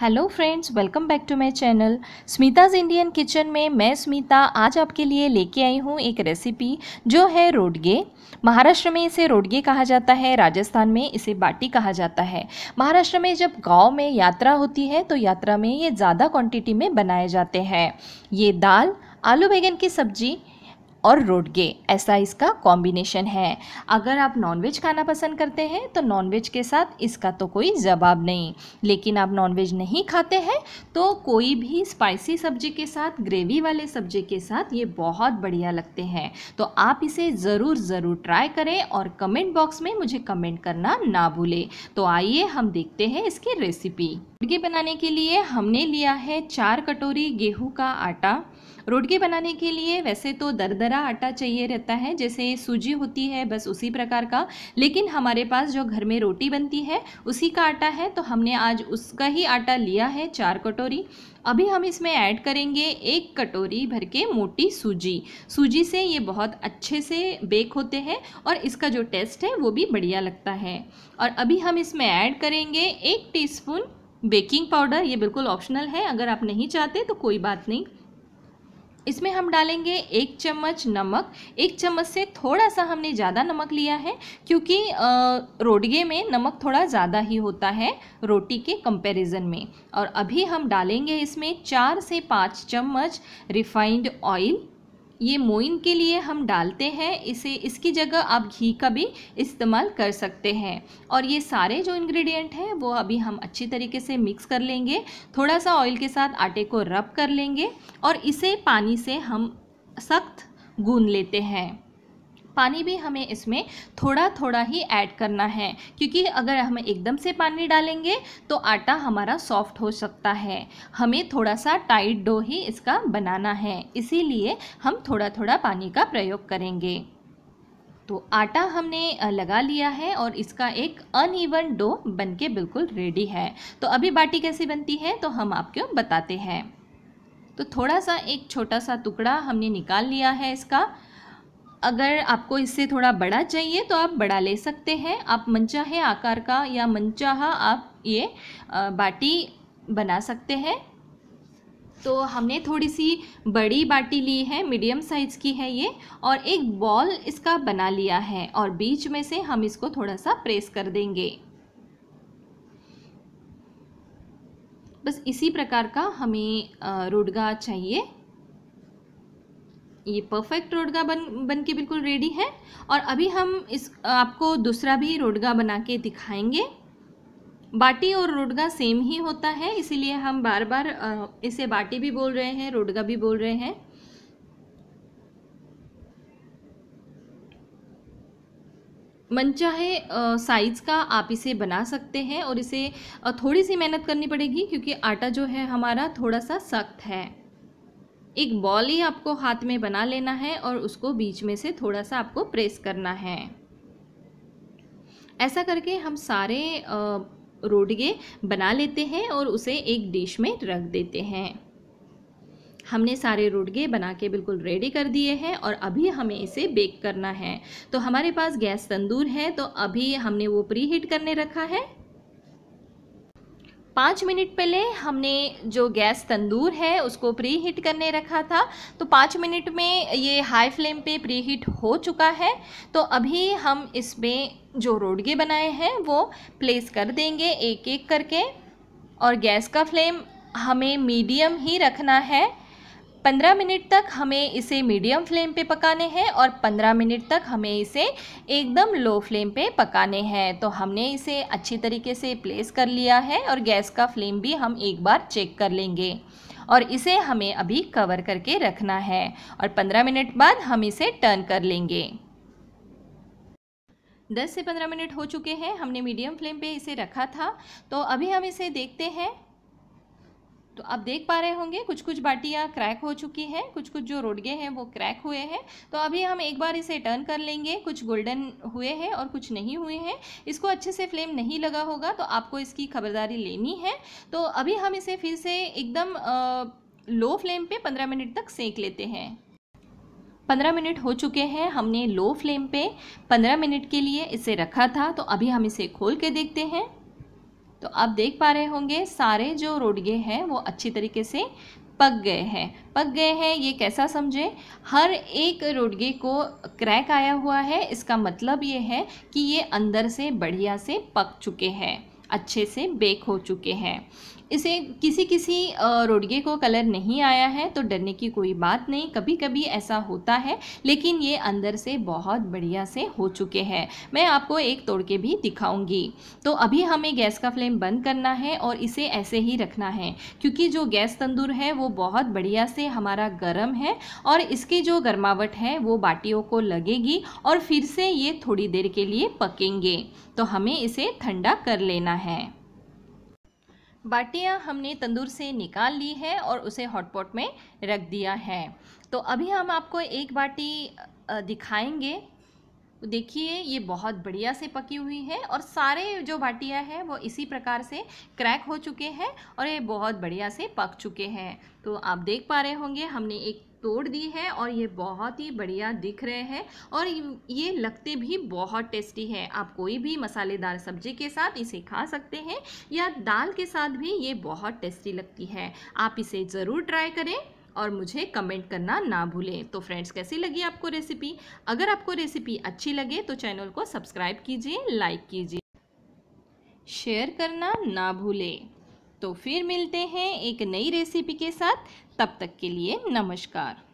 hello friends welcome back to my channel Smita's Indian kitchen में मैं स्मिता आज आपके लिए लेके आई हूँ एक रेसिपी जो है रोडगे महाराष्ट्र में इसे रोडगे कहा जाता है राजस्थान में इसे बाटी कहा जाता है महाराष्ट्र में जब गांव में यात्रा होती है तो यात्रा में ये ज़्यादा क्वांटिटी में बनाए जाते हैं ये दाल आलू बैगन की सब्जी और रोडगे ऐसा इसका कॉम्बिनेशन है अगर आप नॉनवेज खाना पसंद करते हैं तो नॉनवेज के साथ इसका तो कोई जवाब नहीं लेकिन आप नॉनवेज नहीं खाते हैं तो कोई भी स्पाइसी सब्जी के साथ ग्रेवी वाले सब्जी के साथ ये बहुत बढ़िया लगते हैं तो आप इसे ज़रूर ज़रूर ट्राई करें और कमेंट बॉक्स में मुझे कमेंट करना ना भूलें तो आइए हम देखते हैं इसकी रेसिपी रोडगे बनाने के लिए हमने लिया है चार कटोरी गेहूं का आटा रोटकी बनाने के लिए वैसे तो दरदरा आटा चाहिए रहता है जैसे सूजी होती है बस उसी प्रकार का लेकिन हमारे पास जो घर में रोटी बनती है उसी का आटा है तो हमने आज उसका ही आटा लिया है चार कटोरी अभी हम इसमें ऐड करेंगे एक कटोरी भर के मोटी सूजी सूजी से ये बहुत अच्छे से बेक होते हैं और इसका जो टेस्ट है वो भी बढ़िया लगता है और अभी हम इसमें ऐड करेंगे एक टीस्पून बेकिंग पाउडर ये बिल्कुल ऑप्शनल है अगर आप नहीं चाहते तो कोई बात नहीं इसमें हम डालेंगे एक चम्मच नमक एक चम्मच से थोड़ा सा हमने ज़्यादा नमक लिया है क्योंकि रोडगे में नमक थोड़ा ज़्यादा ही होता है रोटी के कंपैरिजन में और अभी हम डालेंगे इसमें चार से पाँच चम्मच रिफाइंड ऑयल ये मोइन के लिए हम डालते हैं इसे इसकी जगह आप घी का भी इस्तेमाल कर सकते हैं और ये सारे जो इंग्रेडिएंट हैं वो अभी हम अच्छी तरीके से मिक्स कर लेंगे थोड़ा सा ऑयल के साथ आटे को रब कर लेंगे और इसे पानी से हम सख्त गून लेते हैं पानी भी हमें इसमें थोड़ा थोड़ा ही ऐड करना है क्योंकि अगर हम एकदम से पानी डालेंगे तो आटा हमारा सॉफ्ट हो सकता है हमें थोड़ा सा टाइट डो ही इसका बनाना है इसीलिए हम थोड़ा थोड़ा पानी का प्रयोग करेंगे तो आटा हमने लगा लिया है और इसका एक अनइवन डो बनके बिल्कुल रेडी है तो अभी बाटी कैसी बनती है तो हम आपको बताते हैं तो थोड़ा सा एक छोटा सा टुकड़ा हमने निकाल लिया है इसका अगर आपको इससे थोड़ा बड़ा चाहिए तो आप बड़ा ले सकते हैं आप मनचाहे आकार का या मनचाहा आप ये बाटी बना सकते हैं तो हमने थोड़ी सी बड़ी बाटी ली है मीडियम साइज़ की है ये और एक बॉल इसका बना लिया है और बीच में से हम इसको थोड़ा सा प्रेस कर देंगे बस इसी प्रकार का हमें रुडगा चाहिए ये परफेक्ट रोडगा बन बन के बिल्कुल रेडी है और अभी हम इस आपको दूसरा भी रोडगा बना के दिखाएंगे बाटी और रोडगा सेम ही होता है इसीलिए हम बार बार इसे बाटी भी बोल रहे हैं रोडगा भी बोल रहे हैं चाहे साइज़ का आप इसे बना सकते हैं और इसे थोड़ी सी मेहनत करनी पड़ेगी क्योंकि आटा जो है हमारा थोड़ा सा सख्त है एक बॉल ही आपको हाथ में बना लेना है और उसको बीच में से थोड़ा सा आपको प्रेस करना है ऐसा करके हम सारे रोडगे बना लेते हैं और उसे एक डिश में रख देते हैं हमने सारे रोडगे बना के बिल्कुल रेडी कर दिए हैं और अभी हमें इसे बेक करना है तो हमारे पास गैस तंदूर है तो अभी हमने वो प्री हीट करने रखा है पाँच मिनट पहले हमने जो गैस तंदूर है उसको प्री हीट करने रखा था तो पाँच मिनट में ये हाई फ्लेम पे प्री हीट हो चुका है तो अभी हम इसमें जो रोडगे बनाए हैं वो प्लेस कर देंगे एक एक करके और गैस का फ्लेम हमें मीडियम ही रखना है 15 मिनट तक हमें इसे मीडियम फ्लेम पे पकाने हैं और 15 मिनट तक हमें इसे एकदम लो फ्लेम पे पकाने हैं तो हमने इसे अच्छी तरीके से प्लेस कर लिया है और गैस का फ्लेम भी हम एक बार चेक कर लेंगे और इसे हमें अभी कवर करके रखना है और 15 मिनट बाद हम इसे टर्न कर लेंगे 10 से 15 मिनट हो चुके हैं हमने मीडियम फ्लेम पे इसे रखा था तो अभी हम इसे देखते हैं तो आप देख पा रहे होंगे कुछ कुछ बाटियाँ क्रैक हो चुकी हैं कुछ कुछ जो रोडगे हैं वो क्रैक हुए हैं तो अभी हम एक बार इसे टर्न कर लेंगे कुछ गोल्डन हुए हैं और कुछ नहीं हुए हैं इसको अच्छे से फ्लेम नहीं लगा होगा तो आपको इसकी खबरदारी लेनी है तो अभी हम इसे फिर से एकदम लो फ्लेम पे पंद्रह मिनट तक सेंक लेते हैं पंद्रह मिनट हो चुके हैं हमने लो फ्लेम पे पंद्रह मिनट के लिए इसे रखा था तो अभी हम इसे खोल के देखते हैं तो आप देख पा रहे होंगे सारे जो रोडगे हैं वो अच्छी तरीके से पक गए हैं पक गए हैं ये कैसा समझे हर एक रोडगे को क्रैक आया हुआ है इसका मतलब ये है कि ये अंदर से बढ़िया से पक चुके हैं अच्छे से बेक हो चुके हैं इसे किसी किसी रोडगे को कलर नहीं आया है तो डरने की कोई बात नहीं कभी कभी ऐसा होता है लेकिन ये अंदर से बहुत बढ़िया से हो चुके हैं मैं आपको एक तोड़ के भी दिखाऊंगी तो अभी हमें गैस का फ्लेम बंद करना है और इसे ऐसे ही रखना है क्योंकि जो गैस तंदूर है वो बहुत बढ़िया से हमारा गर्म है और इसकी जो गर्मावट है वो बाटियों को लगेगी और फिर से ये थोड़ी देर के लिए पकेंगे तो हमें इसे ठंडा कर लेना है बाटियाँ हमने तंदूर से निकाल ली है और उसे हॉटपॉट में रख दिया है तो अभी हम आपको एक बाटी दिखाएंगे देखिए ये बहुत बढ़िया से पकी हुई है और सारे जो बाटियाँ हैं वो इसी प्रकार से क्रैक हो चुके हैं और ये बहुत बढ़िया से पक चुके हैं तो आप देख पा रहे होंगे हमने एक तोड़ दी है और ये बहुत ही बढ़िया दिख रहे हैं और ये लगते भी बहुत टेस्टी है आप कोई भी मसालेदार सब्जी के साथ इसे खा सकते हैं या दाल के साथ भी ये बहुत टेस्टी लगती है आप इसे ज़रूर ट्राई करें और मुझे कमेंट करना ना भूलें तो फ्रेंड्स कैसी लगी आपको रेसिपी अगर आपको रेसिपी अच्छी लगे तो चैनल को सब्सक्राइब कीजिए लाइक कीजिए शेयर करना ना भूलें तो फिर मिलते हैं एक नई रेसिपी के साथ तब तक के लिए नमस्कार